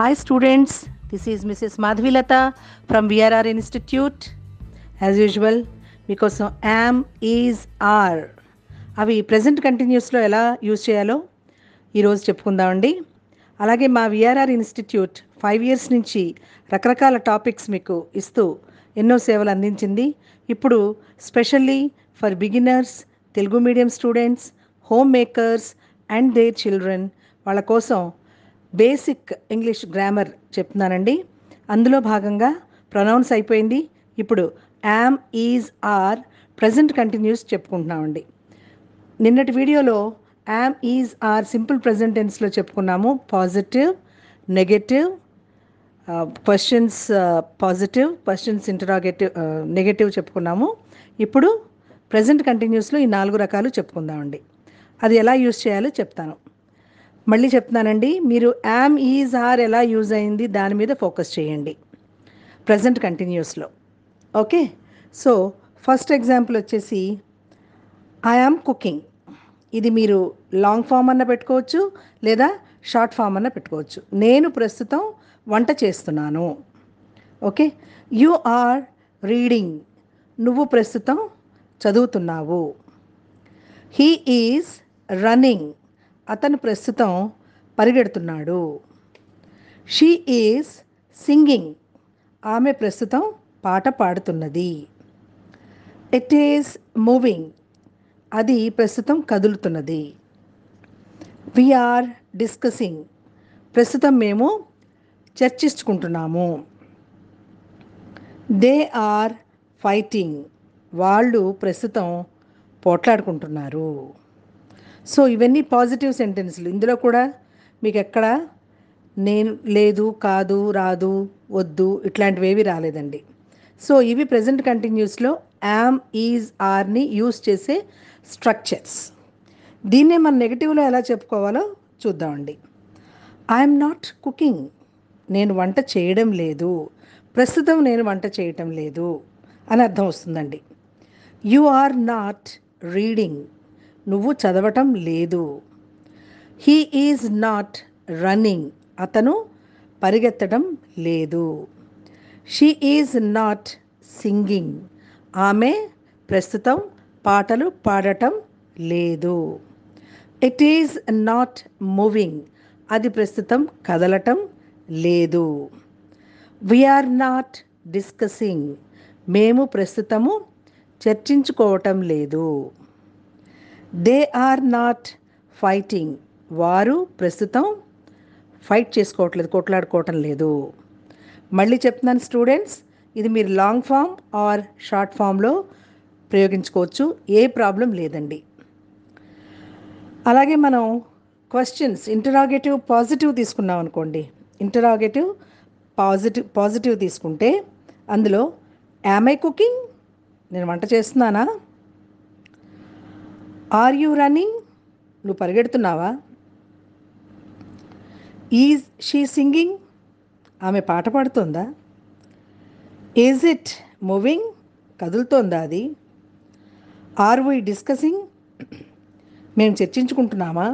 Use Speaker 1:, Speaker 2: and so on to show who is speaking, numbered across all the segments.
Speaker 1: Hi, students this is Mrs Madhvilata from VRR institute as usual మీకోసం am is are అవి present కంటిన్యూస్లో ఎలా use చేయాలో ఈరోజు చెప్పుకుందామండి అలాగే మా విఆర్ఆర్ ఇన్స్టిట్యూట్ ఫైవ్ ఇయర్స్ నుంచి రకరకాల టాపిక్స్ మీకు ఇస్తూ ఎన్నో సేవలు అందించింది ఇప్పుడు specially for beginners Telugu medium students home makers and their children వాళ్ళ కోసం బేసిక్ ఇంగ్లీష్ గ్రామర్ చెప్తున్నానండి అందులో భాగంగా ప్రొనౌన్స్ అయిపోయింది ఇప్పుడు am is are present continuous చెప్పుకుంటున్నామండి నిన్నటి వీడియోలో am is are simple present టెన్స్లో చెప్పుకున్నాము positive negative questions positive questions interrogative negative చెప్పుకున్నాము ఇప్పుడు ప్రజెంట్ కంటిన్యూస్లో ఈ నాలుగు రకాలు చెప్పుకుందామండి అది ఎలా యూస్ చేయాలో చెప్తాను మళ్ళీ చెప్తున్నానండి మీరు యామ్ ఈజ్ ఆర్ ఎలా యూజ్ అయింది దాని మీద ఫోకస్ చేయండి ప్రజెంట్ కంటిన్యూస్లో ఓకే సో ఫస్ట్ ఎగ్జాంపుల్ వచ్చేసి ఐ యామ్ కుకింగ్ ఇది మీరు లాంగ్ ఫామ్ అన్న పెట్టుకోవచ్చు లేదా షార్ట్ ఫామ్ అన్న పెట్టుకోవచ్చు నేను ప్రస్తుతం వంట చేస్తున్నాను ఓకే యు ఆర్ రీడింగ్ నువ్వు ప్రస్తుతం చదువుతున్నావు హీ ఈజ్ రన్నింగ్ అతను ప్రస్తుతం పరిగెడుతున్నాడు షీ ఈజ్ సింగింగ్ ఆమె ప్రస్తుతం పాట పాడుతున్నది ఇట్ ఈస్ మూవింగ్ అది ప్రస్తుతం కదులుతున్నది వీఆర్ డిస్కసింగ్ ప్రస్తుతం మేము చర్చించుకుంటున్నాము దే ఆర్ ఫైటింగ్ వాళ్ళు ప్రస్తుతం పోట్లాడుకుంటున్నారు సో ఇవన్నీ పాజిటివ్ సెంటెన్స్లు ఇందులో కూడా మీకు ఎక్కడ నేను లేదు కాదు రాదు వద్దు ఇట్లాంటివి ఏవి రాలేదండి సో ఇవి ప్రజెంట్ కంటిన్యూస్లో యామ్ ఈజ్ ఆర్ని యూస్ చేసే స్ట్రక్చర్స్ దీన్నే మన నెగిటివ్లో ఎలా చెప్పుకోవాలో చూద్దామండి ఐఎమ్ నాట్ కుకింగ్ నేను వంట చేయడం లేదు ప్రస్తుతం నేను వంట చేయటం లేదు అని అర్థం వస్తుందండి యు ఆర్ నాట్ రీడింగ్ నువ్వు చదవటం లేదు హీ ఈజ్ నాట్ రన్నింగ్ అతను పరిగెత్తడం లేదు షీ ఈజ్ నాట్ సింగింగ్ ఆమె ప్రస్తుతం పాటలు పాడటం లేదు ఇట్ ఈజ్ నాట్ మూవింగ్ అది ప్రస్తుతం కదలటం లేదు వీఆర్ నాట్ డిస్కసింగ్ మేము ప్రస్తుతము చర్చించుకోవటం లేదు దే ఆర్ నాట్ ఫైటింగ్ వారు ప్రస్తుతం ఫైట్ చేసుకోవట్లేదు కొట్లాడుకోవటం లేదు మళ్ళీ చెప్తున్నాను స్టూడెంట్స్ ఇది మీరు లాంగ్ ఫామ్ ఆర్ షార్ట్ ఫామ్లో ప్రయోగించుకోవచ్చు ఏ ప్రాబ్లం లేదండి అలాగే మనం క్వశ్చన్స్ ఇంటరాగేటివ్ పాజిటివ్ తీసుకున్నాం అనుకోండి ఇంటరాగేటివ్ పాజిటివ్ పాజిటివ్ తీసుకుంటే అందులో యామ్ ఐ కుకింగ్ నేను వంట చేస్తున్నానా ఆర్ యూ రన్నింగ్ నువ్వు పరిగెడుతున్నావా ఈజ్ షీ సింగింగ్ ఆమె పాట పాడుతోందా ఈజ్ ఇట్ మూవింగ్ కదులుతోందా అది ఆర్ వై డిస్కసింగ్ మేము చర్చించుకుంటున్నామా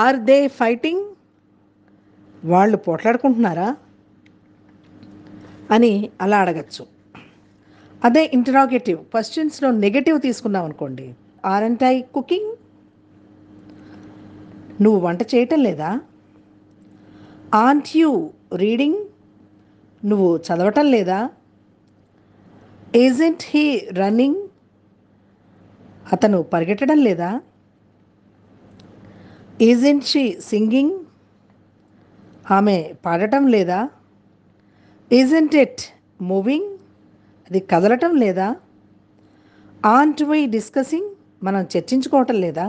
Speaker 1: ఆర్ దే ఫైటింగ్ వాళ్ళు పోట్లాడుకుంటున్నారా అని అలా అడగచ్చు అదే ఇంటరాగేటివ్ క్వశ్చన్స్లో నెగటివ్ తీసుకున్నాం అనుకోండి ఆర్ఎంట్ ఐ కుకింగ్ నువ్వు వంట చేయటం లేదా ఆంట్ యూ రీడింగ్ నువ్వు చదవటం లేదా ఏజెంట్ హీ రన్నింగ్ అతను పరిగెట్టడం లేదా ఏజెంట్ షీ సింగింగ్ ఆమె పాడటం లేదా ఏజెంట్ ఎట్ మూవింగ్ అది కదలటం లేదా ఆంట్ వై డిస్కసింగ్ మనం చర్చించుకోవటం లేదా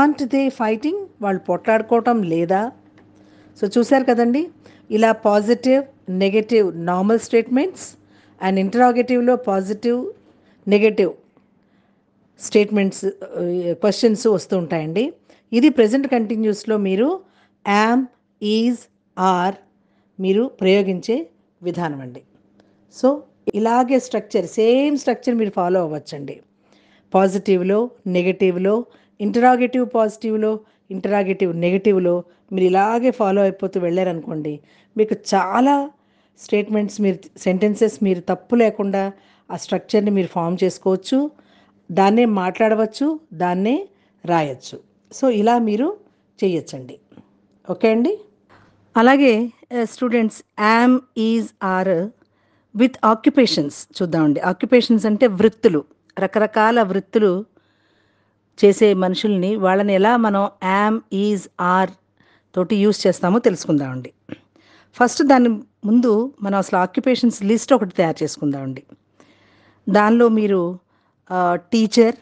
Speaker 1: ఆంట్ దే ఫైటింగ్ వాళ్ళు పోట్లాడుకోవటం లేదా సో చూశారు కదండి ఇలా positive negative normal statements and ఇంటరాగేటివ్లో పాజిటివ్ నెగటివ్ స్టేట్మెంట్స్ క్వశ్చన్స్ వస్తూ ఉంటాయండి ఇది ప్రజెంట్ కంటిన్యూస్లో మీరు యామ్ ఈజ్ ఆర్ మీరు ప్రయోగించే విధానం అండి సో ఇలాగే స్ట్రక్చర్ సేమ్ స్ట్రక్చర్ మీరు ఫాలో అవ్వచ్చండి పాజిటివ్లో నెగటివ్లో ఇంటరాగేటివ్ పాజిటివ్లో ఇంటరాగేటివ్ నెగిటివ్లో మీరు ఇలాగే ఫాలో అయిపోతూ వెళ్ళారనుకోండి మీకు చాలా స్టేట్మెంట్స్ మీరు సెంటెన్సెస్ మీరు తప్పు లేకుండా ఆ స్ట్రక్చర్ని మీరు ఫామ్ చేసుకోవచ్చు దాన్నే మాట్లాడవచ్చు దాన్నే రాయచ్చు సో ఇలా మీరు చేయొచ్చండి ఓకే అండి అలాగే students am is are with occupations చూద్దామండి ఆక్యుపేషన్స్ అంటే వృత్తులు రకరకాల వృత్తులు చేసే మనుషుల్ని వాళ్ళని ఎలా మనం యామ్ ఈజ్ ఆర్ తోటి యూస్ చేస్తామో తెలుసుకుందామండి ఫస్ట్ దాని ముందు మనం అసలు ఆక్యుపేషన్స్ లిస్ట్ ఒకటి తయారు చేసుకుందామండి దానిలో మీరు టీచర్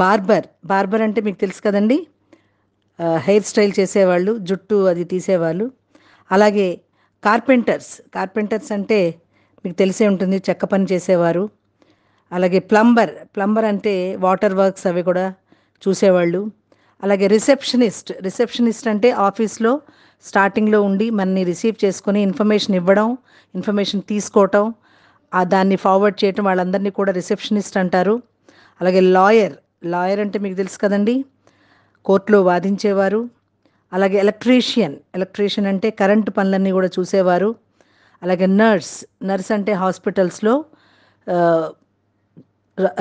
Speaker 1: బార్బర్ బార్బర్ అంటే మీకు తెలుసు కదండి హెయిర్ స్టైల్ చేసేవాళ్ళు జుట్టు అది తీసేవాళ్ళు అలాగే కార్పెంటర్స్ కార్పెంటర్స్ అంటే మీకు తెలిసే ఉంటుంది చెక్క పని చేసేవారు అలాగే ప్లంబర్ ప్లంబర్ అంటే వాటర్ వర్క్స్ అవి కూడా చూసేవాళ్ళు అలాగే రిసెప్షనిస్ట్ రిసెప్షనిస్ట్ అంటే ఆఫీస్లో స్టార్టింగ్లో ఉండి మనని రిసీవ్ చేసుకొని ఇన్ఫర్మేషన్ ఇవ్వడం ఇన్ఫర్మేషన్ తీసుకోవటం దాన్ని ఫార్వర్డ్ చేయటం వాళ్ళందరినీ కూడా రిసెప్షనిస్ట్ అంటారు అలాగే లాయర్ లాయర్ అంటే మీకు తెలుసు కదండి కోర్టులో వాదించేవారు అలాగే ఎలక్ట్రీషియన్ ఎలక్ట్రీషియన్ అంటే కరెంటు పనులన్నీ కూడా చూసేవారు అలాగే నర్స్ నర్స్ అంటే హాస్పిటల్స్లో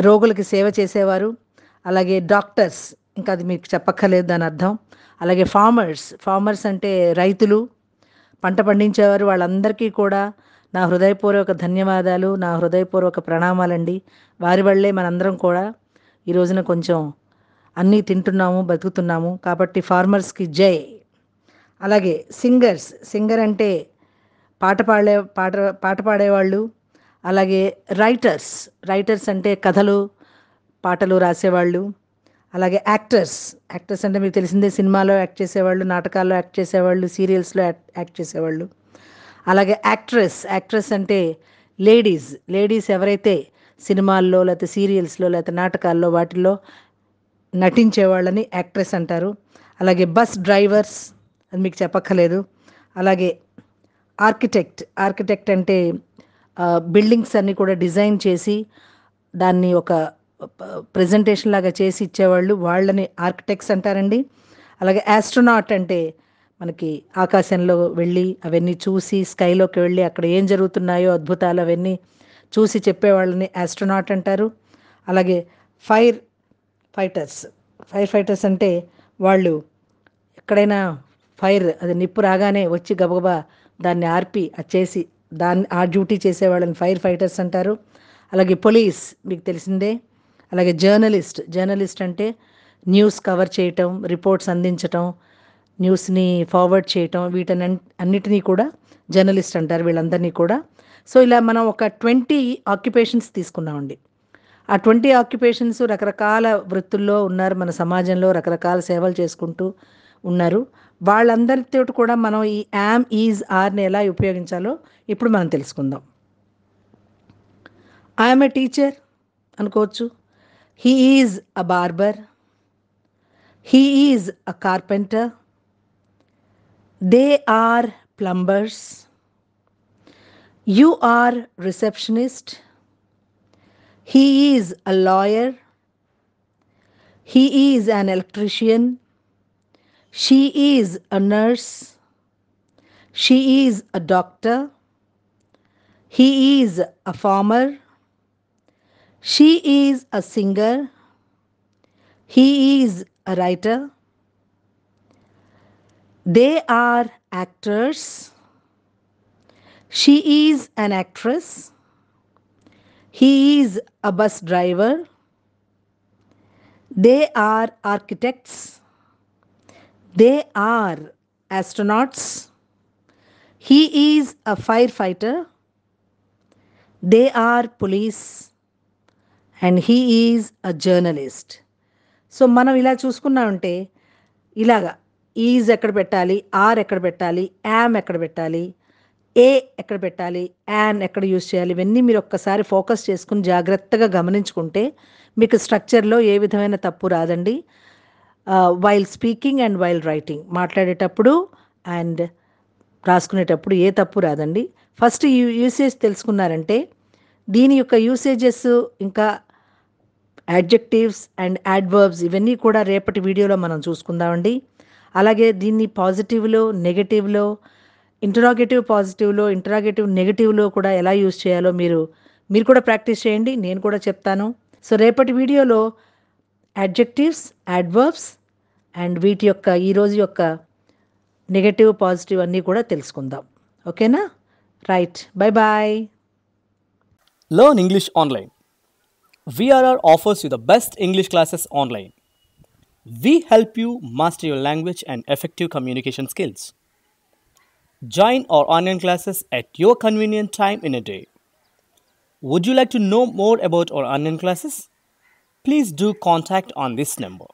Speaker 1: రోగులకి సేవ చేసేవారు అలాగే డాక్టర్స్ ఇంకా అది మీకు చెప్పక్కర్లేదు దాని అర్థం అలాగే ఫార్మర్స్ ఫార్మర్స్ అంటే రైతులు పంట పండించేవారు వాళ్ళందరికీ కూడా నా హృదయపూర్వక ధన్యవాదాలు నా హృదయపూర్వక ప్రణామాలండి వారి వల్లే మనందరం కూడా ఈ రోజున కొంచెం అన్నీ తింటున్నాము బతుకుతున్నాము కాబట్టి ఫార్మర్స్కి జై అలాగే సింగర్స్ సింగర్ అంటే పాట పాడే పాట పాట పాడేవాళ్ళు అలాగే రైటర్స్ రైటర్స్ అంటే కథలు పాటలు రాసేవాళ్ళు అలాగే యాక్టర్స్ యాక్టర్స్ అంటే మీకు తెలిసిందే సినిమాలో యాక్ట్ చేసేవాళ్ళు నాటకాల్లో యాక్ట్ చేసేవాళ్ళు సీరియల్స్లో యాక్ట్ చేసేవాళ్ళు అలాగే యాక్ట్రెస్ యాక్ట్రెస్ అంటే లేడీస్ లేడీస్ ఎవరైతే సినిమాల్లో లేకపోతే సీరియల్స్లో లేకపోతే నాటకాల్లో వాటిల్లో నటించే వాళ్ళని యాక్ట్రెస్ అంటారు అలాగే బస్ డ్రైవర్స్ అది మీకు చెప్పక్కర్లేదు అలాగే ఆర్కిటెక్ట్ ఆర్కిటెక్ట్ అంటే బిల్డింగ్స్ అన్నీ కూడా డిజైన్ చేసి దాన్ని ఒక ప్రజెంటేషన్ లాగా చేసి ఇచ్చేవాళ్ళు వాళ్ళని ఆర్కిటెక్ట్స్ అంటారండి అలాగే యాస్ట్రోనాట్ అంటే మనకి ఆకాశంలో వెళ్ళి అవన్నీ చూసి స్కైలోకి వెళ్ళి అక్కడ ఏం జరుగుతున్నాయో అద్భుతాలు అవన్నీ చూసి చెప్పేవాళ్ళని యాస్ట్రోనాట్ అంటారు అలాగే ఫైర్ ఫైటర్స్ ఫైర్ ఫైటర్స్ అంటే వాళ్ళు ఎక్కడైనా ఫైర్ అది నిప్పు రాగానే వచ్చి గబగబా దాన్ని ఆర్పి చేసి దాన్ని ఆ డ్యూటీ చేసే వాళ్ళని ఫైర్ ఫైటర్స్ అంటారు అలాగే పోలీస్ మీకు తెలిసిందే అలాగే జర్నలిస్ట్ జర్నలిస్ట్ అంటే న్యూస్ కవర్ చేయటం రిపోర్ట్స్ అందించటం న్యూస్ని ఫార్వర్డ్ చేయటం వీటని అన్నిటినీ కూడా జర్నలిస్ట్ అంటారు వీళ్ళందరినీ కూడా సో ఇలా మనం ఒక ట్వంటీ ఆక్యుపేషన్స్ తీసుకున్నామండి ఆ ట్వంటీ ఆక్యుపేషన్స్ రకరకాల వృత్తుల్లో ఉన్నారు మన సమాజంలో రకరకాల సేవలు చేసుకుంటూ ఉన్నారు వాళ్ళందరితో కూడా మనం ఈ యామ్ ఈజ్ ఆర్ని ఎలా ఉపయోగించాలో ఇప్పుడు మనం తెలుసుకుందాం ఐఎమ్ ఏ టీచర్ అనుకోవచ్చు he is a barber he is a carpenter they are plumbers you are receptionist He is a lawyer. He is an electrician. She is a nurse. She is a doctor. He is a farmer. She is a singer. He is a writer. They are actors. She is an actress. He is a bus driver they are architects they are astronauts he is a fire fighter they are police and he is a journalist so మనం ఇలా చూసుకున్నామంటే ఇలాగా is ఎక్కడ పెట్టాలి are ఎక్కడ పెట్టాలి yam ఎక్కడ పెట్టాలి ఏ ఎక్కడ పెట్టాలి యాన్ ఎక్కడ యూస్ చేయాలి ఇవన్నీ మీరు ఒక్కసారి ఫోకస్ చేసుకుని జాగ్రత్తగా గమనించుకుంటే మీకు స్ట్రక్చర్లో ఏ విధమైన తప్పు రాదండి while speaking and while writing మాట్లాడేటప్పుడు అండ్ రాసుకునేటప్పుడు ఏ తప్పు రాదండి ఫస్ట్ యూసేజ్ తెలుసుకున్నారంటే దీని యొక్క యూసేజెస్ ఇంకా యాడ్జెక్టివ్స్ అండ్ యాడ్వర్బ్స్ ఇవన్నీ కూడా రేపటి వీడియోలో మనం చూసుకుందామండి అలాగే దీన్ని పాజిటివ్లో నెగటివ్లో ఇంటరాగేటివ్ పాజిటివ్లో ఇంటరాగేటివ్ నెగిటివ్లో కూడా ఎలా యూజ్ చేయాలో మీరు మీరు కూడా ప్రాక్టీస్ చేయండి నేను కూడా చెప్తాను సో రేపటి వీడియోలో యాడ్జెక్టివ్స్ యాడ్వర్బ్స్ అండ్ వీటి యొక్క ఈరోజు యొక్క నెగటివ్ పాజిటివ్ అన్నీ కూడా తెలుసుకుందాం ఓకేనా right bye bye learn English online VRR offers you the best English classes online we help you master your language and effective communication skills Join our online classes at your convenient time in a day. Would you like to know more about our online classes? Please do contact on this number.